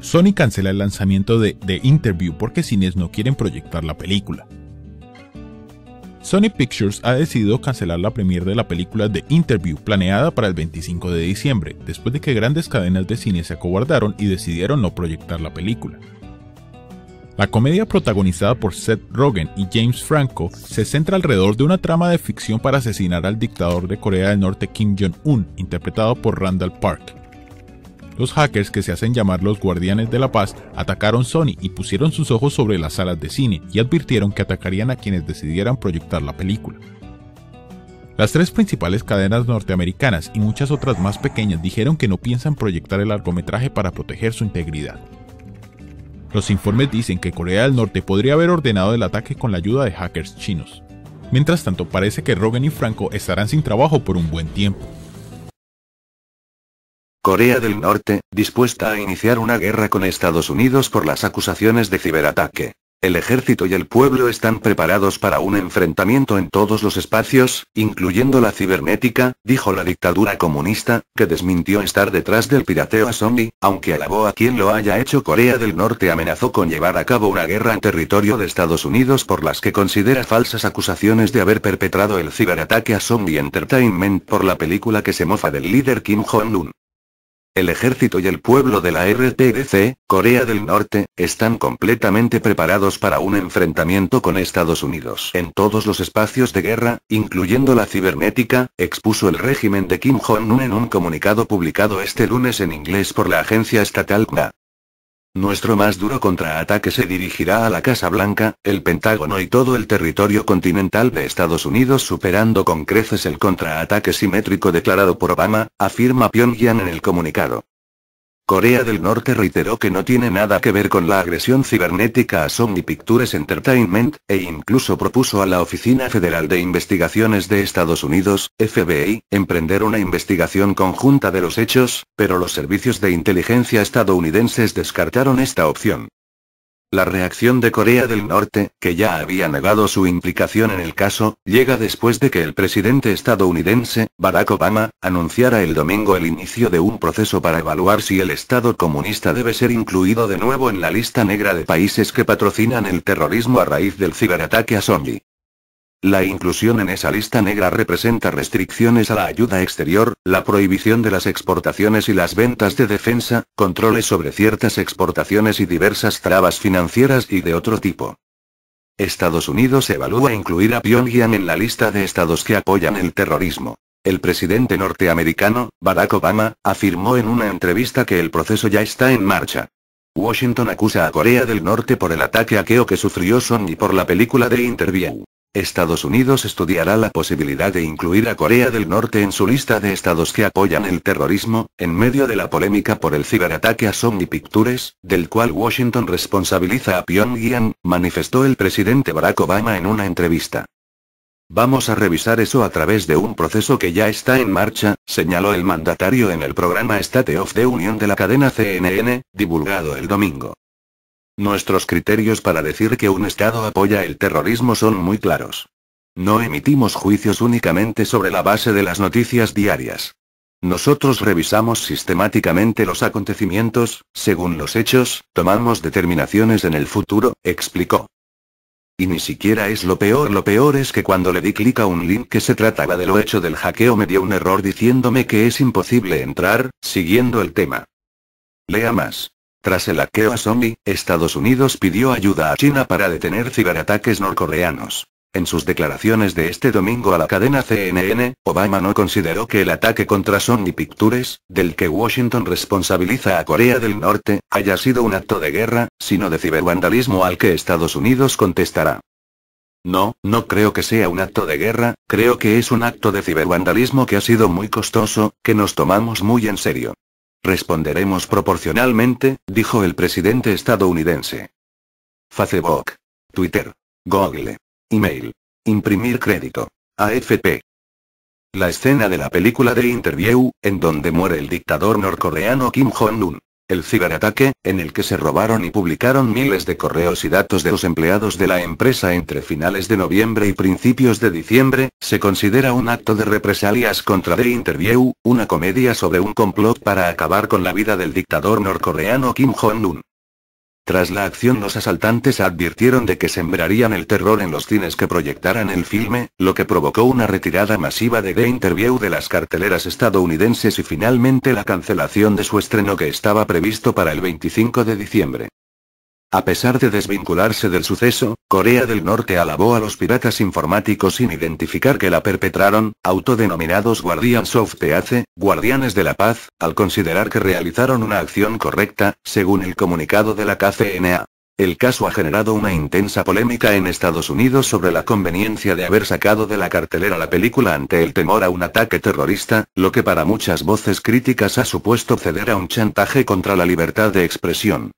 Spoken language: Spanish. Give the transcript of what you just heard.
Sony cancela el lanzamiento de The Interview porque cines no quieren proyectar la película. Sony Pictures ha decidido cancelar la premier de la película The Interview planeada para el 25 de diciembre, después de que grandes cadenas de cine se acobardaron y decidieron no proyectar la película. La comedia protagonizada por Seth Rogen y James Franco se centra alrededor de una trama de ficción para asesinar al dictador de Corea del Norte Kim Jong-un, interpretado por Randall Park, los hackers que se hacen llamar los guardianes de la paz atacaron Sony y pusieron sus ojos sobre las salas de cine y advirtieron que atacarían a quienes decidieran proyectar la película. Las tres principales cadenas norteamericanas y muchas otras más pequeñas dijeron que no piensan proyectar el largometraje para proteger su integridad. Los informes dicen que Corea del Norte podría haber ordenado el ataque con la ayuda de hackers chinos. Mientras tanto, parece que Rogan y Franco estarán sin trabajo por un buen tiempo. Corea del Norte, dispuesta a iniciar una guerra con Estados Unidos por las acusaciones de ciberataque. El ejército y el pueblo están preparados para un enfrentamiento en todos los espacios, incluyendo la cibernética, dijo la dictadura comunista, que desmintió estar detrás del pirateo a Sony, aunque alabó a quien lo haya hecho. Corea del Norte amenazó con llevar a cabo una guerra en territorio de Estados Unidos por las que considera falsas acusaciones de haber perpetrado el ciberataque a Zombie Entertainment por la película que se mofa del líder Kim Jong-un. El ejército y el pueblo de la RTDC, Corea del Norte, están completamente preparados para un enfrentamiento con Estados Unidos. En todos los espacios de guerra, incluyendo la cibernética, expuso el régimen de Kim Jong-un en un comunicado publicado este lunes en inglés por la agencia estatal KNA. Nuestro más duro contraataque se dirigirá a la Casa Blanca, el Pentágono y todo el territorio continental de Estados Unidos superando con creces el contraataque simétrico declarado por Obama, afirma Pyongyang en el comunicado. Corea del Norte reiteró que no tiene nada que ver con la agresión cibernética a Sony Pictures Entertainment, e incluso propuso a la Oficina Federal de Investigaciones de Estados Unidos, FBI, emprender una investigación conjunta de los hechos, pero los servicios de inteligencia estadounidenses descartaron esta opción. La reacción de Corea del Norte, que ya había negado su implicación en el caso, llega después de que el presidente estadounidense, Barack Obama, anunciara el domingo el inicio de un proceso para evaluar si el Estado comunista debe ser incluido de nuevo en la lista negra de países que patrocinan el terrorismo a raíz del ciberataque a Sony. La inclusión en esa lista negra representa restricciones a la ayuda exterior, la prohibición de las exportaciones y las ventas de defensa, controles sobre ciertas exportaciones y diversas trabas financieras y de otro tipo. Estados Unidos evalúa incluir a Pyongyang en la lista de estados que apoyan el terrorismo. El presidente norteamericano, Barack Obama, afirmó en una entrevista que el proceso ya está en marcha. Washington acusa a Corea del Norte por el ataque aqueo que sufrió Sony por la película de Interview. Estados Unidos estudiará la posibilidad de incluir a Corea del Norte en su lista de estados que apoyan el terrorismo, en medio de la polémica por el ciberataque a Sony Pictures, del cual Washington responsabiliza a Pyongyang, manifestó el presidente Barack Obama en una entrevista. Vamos a revisar eso a través de un proceso que ya está en marcha, señaló el mandatario en el programa State of the Union de la cadena CNN, divulgado el domingo. Nuestros criterios para decir que un Estado apoya el terrorismo son muy claros. No emitimos juicios únicamente sobre la base de las noticias diarias. Nosotros revisamos sistemáticamente los acontecimientos, según los hechos, tomamos determinaciones en el futuro, explicó. Y ni siquiera es lo peor, lo peor es que cuando le di clic a un link que se trataba de lo hecho del hackeo me dio un error diciéndome que es imposible entrar, siguiendo el tema. Lea más. Tras el hackeo a Sony, Estados Unidos pidió ayuda a China para detener ciberataques norcoreanos. En sus declaraciones de este domingo a la cadena CNN, Obama no consideró que el ataque contra Sony Pictures, del que Washington responsabiliza a Corea del Norte, haya sido un acto de guerra, sino de cibervandalismo al que Estados Unidos contestará. No, no creo que sea un acto de guerra, creo que es un acto de cibervandalismo que ha sido muy costoso, que nos tomamos muy en serio. Responderemos proporcionalmente, dijo el presidente estadounidense. Facebook. Twitter. Google. Email. Imprimir crédito. AFP. La escena de la película de Interview, en donde muere el dictador norcoreano Kim Jong-un el ciberataque, en el que se robaron y publicaron miles de correos y datos de los empleados de la empresa entre finales de noviembre y principios de diciembre, se considera un acto de represalias contra The Interview, una comedia sobre un complot para acabar con la vida del dictador norcoreano Kim Jong-un. Tras la acción los asaltantes advirtieron de que sembrarían el terror en los cines que proyectaran el filme, lo que provocó una retirada masiva de The Interview de las carteleras estadounidenses y finalmente la cancelación de su estreno que estaba previsto para el 25 de diciembre. A pesar de desvincularse del suceso, Corea del Norte alabó a los piratas informáticos sin identificar que la perpetraron, autodenominados Guardians of Peace, Guardianes de la Paz, al considerar que realizaron una acción correcta, según el comunicado de la KCNA. El caso ha generado una intensa polémica en Estados Unidos sobre la conveniencia de haber sacado de la cartelera la película ante el temor a un ataque terrorista, lo que para muchas voces críticas ha supuesto ceder a un chantaje contra la libertad de expresión.